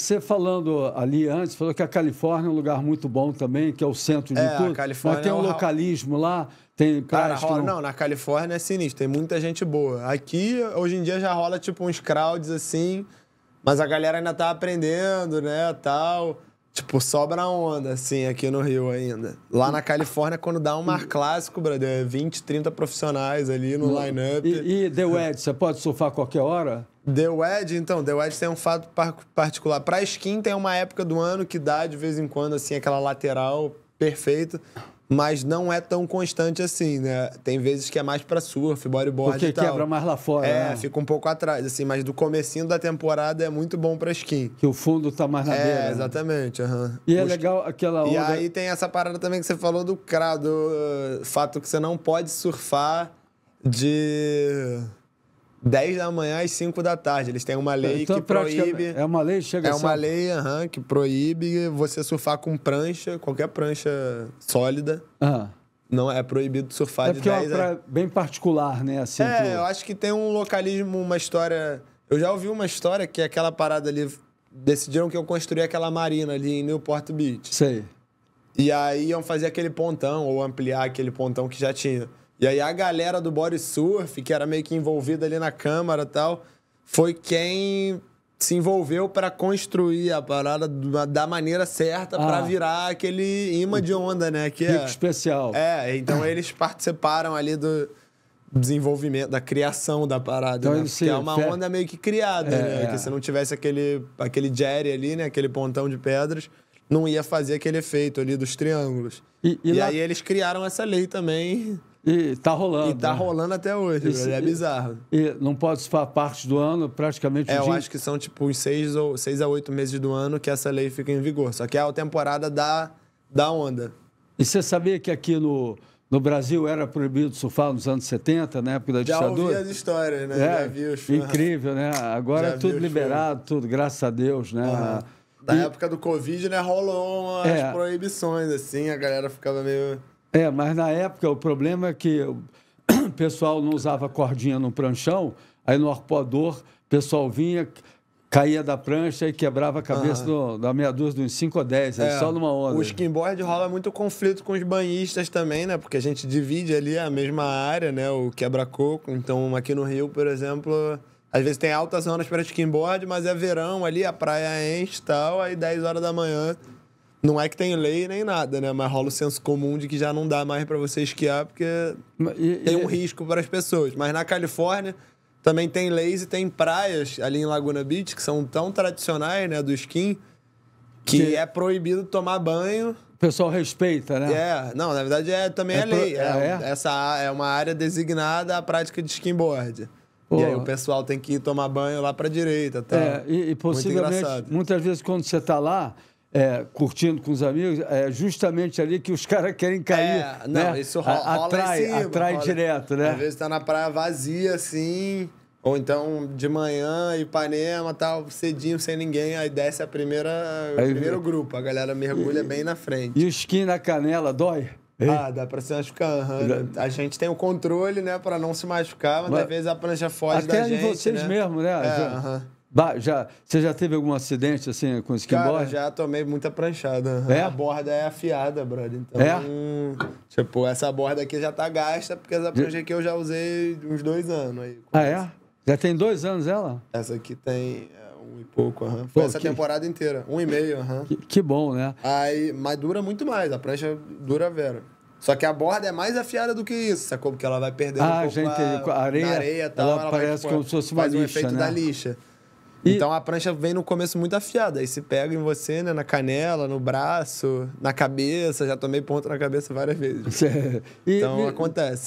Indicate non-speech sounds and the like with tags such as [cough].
você falando ali antes, falou que a Califórnia é um lugar muito bom também, que é o centro de é, tudo. A Califórnia mas tem é um, localismo lá, tem Cara, rola, não... não... na Califórnia é sinistro, tem muita gente boa. Aqui, hoje em dia, já rola tipo uns crowds assim, mas a galera ainda tá aprendendo, né, tal. Tipo, sobra onda, assim, aqui no Rio ainda. Lá na Califórnia, quando dá um mar clássico, brother, é 20, 30 profissionais ali no line-up. E, e The Wedge, você pode surfar qualquer hora? The Wedge, então, The Wedge tem um fato particular. Pra skin tem uma época do ano que dá, de vez em quando, assim, aquela lateral perfeita mas não é tão constante assim, né? Tem vezes que é mais para surf, bodyboard Porque e tal. quebra mais lá fora. É, né? fica um pouco atrás, assim, mas do comecinho da temporada é muito bom para skin. Que o fundo tá mais na é, beira. É, exatamente, Uhum. E é legal aquela onda... E aí tem essa parada também que você falou do crado, uh, fato que você não pode surfar de 10 da manhã às 5 da tarde. Eles têm uma lei então, que proíbe. É uma lei, chega É assim, uma lei que proíbe você surfar com prancha, qualquer prancha sólida. Não, é proibido surfar é de 10 é uma a... bem particular, né? Assim, é, que... eu acho que tem um localismo, uma história. Eu já ouvi uma história que aquela parada ali. Decidiram que eu construí aquela marina ali em Newport Beach. Sei. E aí iam fazer aquele pontão, ou ampliar aquele pontão que já tinha. E aí a galera do body surf, que era meio que envolvida ali na câmara e tal, foi quem se envolveu para construir a parada da maneira certa ah. para virar aquele imã de onda, né? Que é, especial. É, então [laughs] eles participaram ali do desenvolvimento, da criação da parada, então, né? Porque é uma onda meio que criada, é, né? É. Que se não tivesse aquele, aquele jerry ali, né? Aquele pontão de pedras, não ia fazer aquele efeito ali dos triângulos. E, e, e lá... aí eles criaram essa lei também e tá rolando. E tá né? rolando até hoje, Isso, velho, é bizarro. E não pode se falar parte do ano, praticamente. É, eu dia... acho que são tipo uns seis, ou, seis a oito meses do ano que essa lei fica em vigor. Só que é a temporada da, da onda. E você sabia que aqui no, no Brasil era proibido surfar nos anos 70, na época da Já ditadura? Já ouvi as histórias, né? É, Já vi os Incrível, né? Agora Já é tudo liberado, tudo, graças a Deus, né? Uhum. Na e... época do Covid, né, rolou umas é. proibições, assim, a galera ficava meio é, mas na época o problema é que o [coughs] pessoal não usava cordinha no pranchão, aí no arpoador o pessoal vinha, caía da prancha e quebrava a cabeça uhum. do, da meia dúzia dos 5 ou 10, é, é, só numa onda. O skimboard rola muito conflito com os banhistas também, né? Porque a gente divide ali a mesma área, né? O quebra-coco. Então, aqui no Rio, por exemplo, às vezes tem altas zonas para skimboard, mas é verão ali, a praia enche e tal, aí 10 horas da manhã não é que tem lei nem nada, né? Mas rola o senso comum de que já não dá mais para você esquiar porque e, tem um e... risco para as pessoas. Mas na Califórnia também tem leis e tem praias ali em Laguna Beach que são tão tradicionais, né, do skin, que, é proibido tomar banho. O pessoal respeita, né? É, não, na verdade é, também é, é lei. Pro... É, é, Essa é uma área designada à prática de skinboard. Pô. E aí o pessoal tem que ir tomar banho lá para direita, tá? É, e, e possivelmente, muitas vezes quando você está lá, é, curtindo com os amigos, é justamente ali que os [laughs] caras querem cair. É, não, né? isso rola, rola atrai, cima, atrai rola. direto, né? Às vezes tá na praia vazia, assim, ou então de manhã, Ipanema, tal, cedinho, sem ninguém, aí desce a primeira, aí, o primeiro grupo, a galera mergulha e, bem na frente. E o skin na canela dói? Ei. Ah, dá pra se machucar. Uhum. A gente tem o controle, né, pra não se machucar, mas, mas às vezes a prancha foge até da gente. Até vocês né? mesmo, né? É, uhum já, você já teve algum acidente assim com skimboard? Cara, já tomei muita pranchada. É? A borda é afiada, brother. Então, é? Hum, tipo, essa borda aqui já tá gasta, porque essa prancha aqui eu já usei uns dois anos. Aí, ah, é? Já tem dois anos ela? Essa aqui tem é, um e pouco, aham. Uhum. Foi Pô, essa que... temporada inteira, um e meio, aham. Uhum. Que, que, bom, né? Aí, mas dura muito mais, a prancha dura vera. Só que a borda é mais afiada do que isso, sacou? Porque ela vai perdendo ah, um pouco gente, a, areia, e tal. Ela, ela parece vai, tipo, como se fosse uma faz lixa, um efeito né? da lixa. E... Então a prancha vem no começo muito afiada, aí se pega em você, né, na canela, no braço, na cabeça, já tomei ponto na cabeça várias vezes. [laughs] e, então e... acontece.